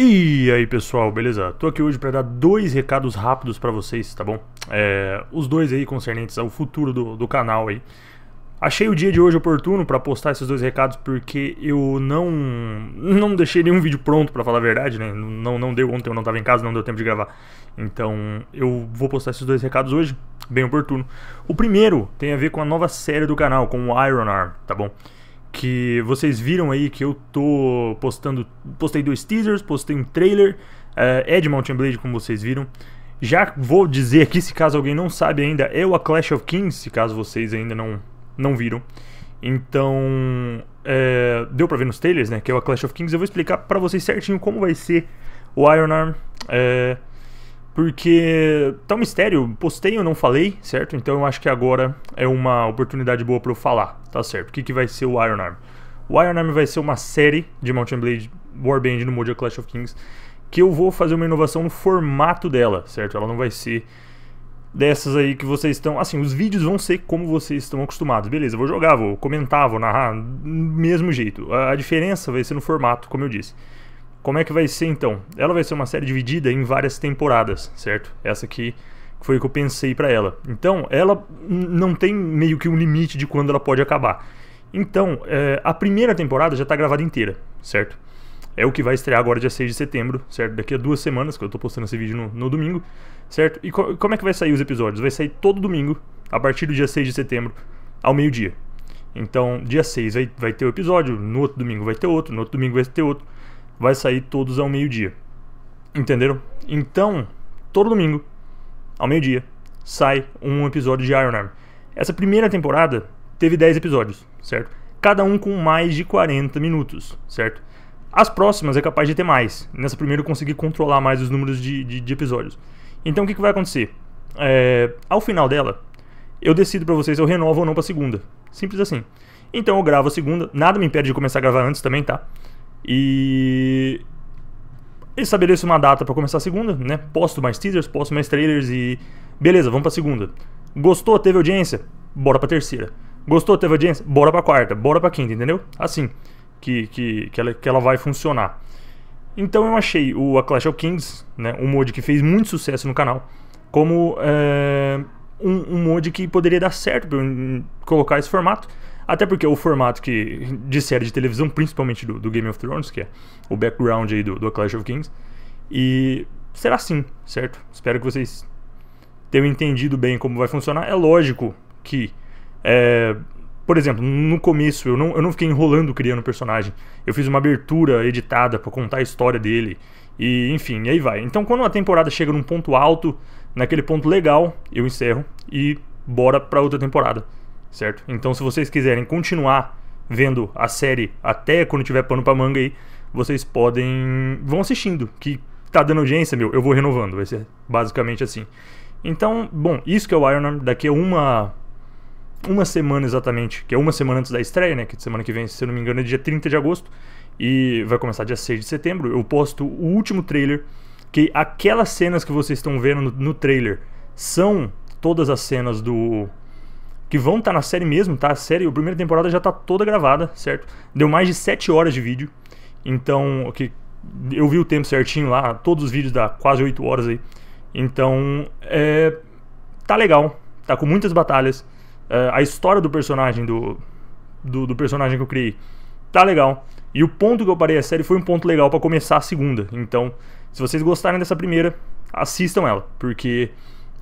E aí pessoal, beleza? Tô aqui hoje para dar dois recados rápidos para vocês, tá bom? É, os dois aí concernentes ao futuro do, do canal aí. Achei o dia de hoje oportuno para postar esses dois recados porque eu não não deixei nenhum vídeo pronto para falar a verdade, né? Não não deu ontem, eu não tava em casa, não deu tempo de gravar. Então, eu vou postar esses dois recados hoje, bem oportuno. O primeiro tem a ver com a nova série do canal, com o Iron Arm, tá bom? que vocês viram aí que eu tô postando, postei dois teasers, postei um trailer, uh, eh, é de Mountain Blade como vocês viram. Já vou dizer aqui, se caso alguém não sabe ainda, é o A Clash of Kings, se caso vocês ainda não, não viram. Então, é, deu pra ver nos trailers, né, que é o A Clash of Kings. Eu vou explicar para vocês certinho como vai ser o Iron Arm. É, porque tá um mistério, postei ou não falei, certo? Então eu acho que agora é uma oportunidade boa para eu falar, tá certo? O que, que vai ser o Iron Arm? O Iron Arm vai ser uma série de Mountain Blade Warband no Mojo Clash of Kings que eu vou fazer uma inovação no formato dela, certo? Ela não vai ser dessas aí que vocês estão. Assim, os vídeos vão ser como vocês estão acostumados. Beleza, vou jogar, vou comentar, vou narrar, mesmo jeito. A diferença vai ser no formato, como eu disse. Como é que vai ser então? Ela vai ser uma série dividida em várias temporadas, certo? Essa aqui foi o que eu pensei para ela. Então, ela não tem meio que um limite de quando ela pode acabar. Então, é, a primeira temporada já tá gravada inteira, certo? É o que vai estrear agora dia 6 de setembro, certo? Daqui a duas semanas, que eu tô postando esse vídeo no, no domingo, certo? E co como é que vai sair os episódios? Vai sair todo domingo, a partir do dia 6 de setembro, ao meio-dia. Então, dia 6 vai, vai ter o um episódio, no outro domingo vai ter outro, no outro domingo vai ter outro vai sair todos ao meio-dia. Entenderam? Então, todo domingo, ao meio-dia, sai um episódio de Iron Arm. Essa primeira temporada teve 10 episódios, certo? Cada um com mais de 40 minutos, certo? As próximas é capaz de ter mais. Nessa primeira eu consegui controlar mais os números de, de, de episódios. Então o que, que vai acontecer? É, ao final dela, eu decido para vocês se eu renovo ou não pra segunda. Simples assim. Então eu gravo a segunda, nada me impede de começar a gravar antes também, tá? E estabeleço uma data para começar a segunda, né? Posto mais teasers, posto mais trailers e beleza, vamos para segunda. Gostou, teve audiência? Bora para terceira. Gostou, teve audiência? Bora para quarta, bora para quinta, entendeu? Assim que que que ela, que ela vai funcionar. Então eu achei o A Clash of Kings, né, um mod que fez muito sucesso no canal, como é, um, um mod que poderia dar certo para colocar esse formato, até porque o formato que, de série de televisão, principalmente do, do Game of Thrones, que é o background aí do, do Clash of Kings, e será assim, certo? Espero que vocês tenham entendido bem como vai funcionar. É lógico que, é, por exemplo, no começo eu não, eu não fiquei enrolando criando o personagem. Eu fiz uma abertura editada para contar a história dele. E enfim, e aí vai. Então quando a temporada chega num ponto alto, naquele ponto legal, eu encerro e bora para outra temporada certo? Então, se vocês quiserem continuar vendo a série até quando tiver pano pra manga aí, vocês podem. vão assistindo, que tá dando audiência, meu, eu vou renovando, vai ser basicamente assim. Então, bom, isso que é o Iron Man, daqui a uma. Uma semana exatamente, que é uma semana antes da estreia, né? Que é semana que vem, se eu não me engano, é dia 30 de agosto. E vai começar dia 6 de setembro. Eu posto o último trailer. Que aquelas cenas que vocês estão vendo no, no trailer são todas as cenas do que vão estar tá na série mesmo, tá? A série, a primeira temporada já tá toda gravada, certo? Deu mais de 7 horas de vídeo. Então, que eu vi o tempo certinho lá, todos os vídeos dá quase 8 horas aí. Então, é, tá legal, tá com muitas batalhas. É, a história do personagem, do, do, do, personagem que eu criei, tá legal. E o ponto que eu parei a série foi um ponto legal para começar a segunda. Então, se vocês gostarem dessa primeira, assistam ela, porque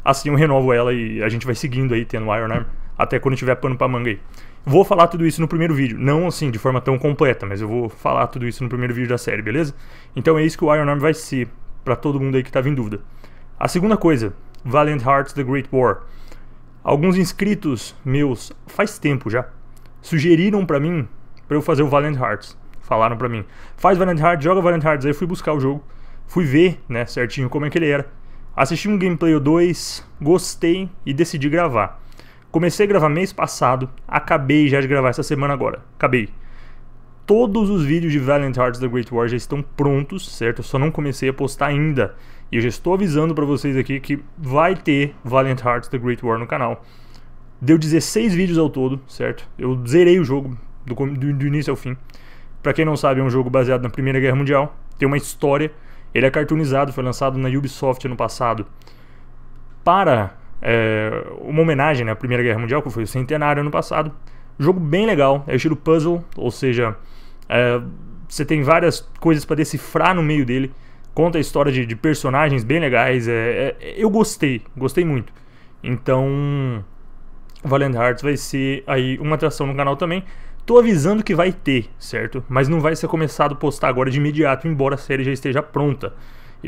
assim eu renovo ela e a gente vai seguindo aí tendo Iron Arm até quando tiver pano pra manga aí. Vou falar tudo isso no primeiro vídeo, não assim de forma tão completa, mas eu vou falar tudo isso no primeiro vídeo da série, beleza? Então é isso que o Iron Arm vai ser para todo mundo aí que tava tá em dúvida. A segunda coisa, Valiant Hearts The Great War. Alguns inscritos meus, faz tempo já, sugeriram para mim para eu fazer o Valiant Hearts. Falaram para mim, faz Valiant Hearts, joga Valiant Hearts. Aí eu fui buscar o jogo, fui ver, né, certinho como é que ele era. Assisti um gameplay ou dois, gostei e decidi gravar. Comecei a gravar mês passado, acabei já de gravar essa semana agora. Acabei. Todos os vídeos de Valiant Hearts The Great War já estão prontos, certo? Eu só não comecei a postar ainda. E eu já estou avisando para vocês aqui que vai ter Valiant Hearts The Great War no canal. Deu 16 vídeos ao todo, certo? Eu zerei o jogo do, do, do início ao fim. Para quem não sabe, é um jogo baseado na Primeira Guerra Mundial. Tem uma história. Ele é cartoonizado, foi lançado na Ubisoft ano passado. Para é, uma homenagem né, à Primeira Guerra Mundial, que foi o centenário ano passado. Jogo bem legal, é estilo puzzle, ou seja, é, você tem várias coisas para decifrar no meio dele. Conta a história de, de personagens bem legais. É, é, eu gostei, gostei muito. Então, Valiant Hearts vai ser aí uma atração no canal também. Tô avisando que vai ter, certo? Mas não vai ser começado a postar agora de imediato, embora a série já esteja pronta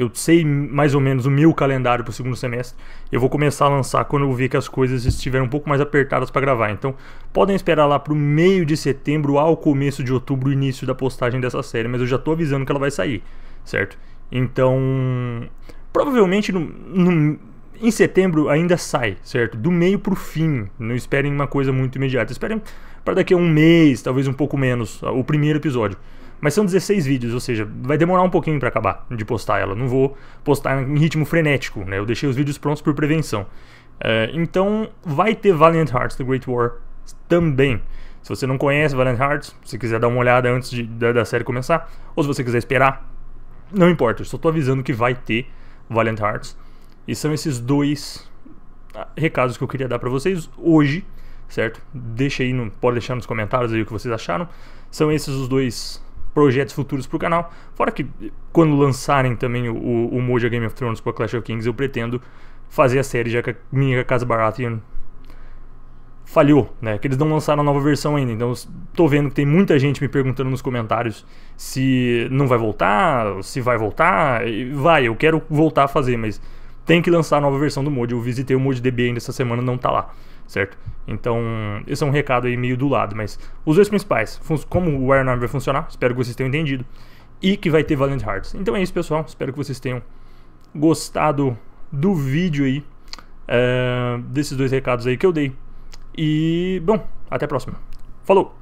eu sei mais ou menos o meu calendário para o segundo semestre. Eu vou começar a lançar quando eu ver que as coisas estiverem um pouco mais apertadas para gravar. Então, podem esperar lá para o meio de setembro ao começo de outubro o início da postagem dessa série, mas eu já estou avisando que ela vai sair, certo? Então, provavelmente no, no, em setembro ainda sai, certo? Do meio para o fim. Não esperem uma coisa muito imediata. Esperem para daqui a um mês, talvez um pouco menos, o primeiro episódio. Mas são 16 vídeos, ou seja, vai demorar um pouquinho para acabar de postar ela. Não vou postar em ritmo frenético, né? Eu deixei os vídeos prontos por prevenção. É, então, vai ter Valiant Hearts The Great War também. Se você não conhece Valiant Hearts, se quiser dar uma olhada antes de, da, da, série começar, ou se você quiser esperar, não importa. Eu só tô avisando que vai ter Valiant Hearts. E são esses dois ah, recados que eu queria dar para vocês hoje, certo? Deixa aí, no, pode deixar nos comentários aí o que vocês acharam. São esses os dois projetos futuros para o canal. Fora que quando lançarem também o, o Moja Game of Thrones com a Clash of Kings, eu pretendo fazer a série, já que a minha Casa Baratheon falhou, né? Que eles não lançaram a nova versão ainda. Então, estou vendo que tem muita gente me perguntando nos comentários se não vai voltar, se vai voltar. Vai, eu quero voltar a fazer, mas tem que lançar a nova versão do mod. Eu visitei o mod DB ainda essa semana, não está lá certo? Então, esse é um recado aí meio do lado, mas os dois principais, como o Iron Arm vai funcionar, espero que vocês tenham entendido, e que vai ter Valiant Hearts. Então é isso, pessoal, espero que vocês tenham gostado do vídeo aí, eh, desses dois recados aí que eu dei. E, bom, até a próxima. Falou!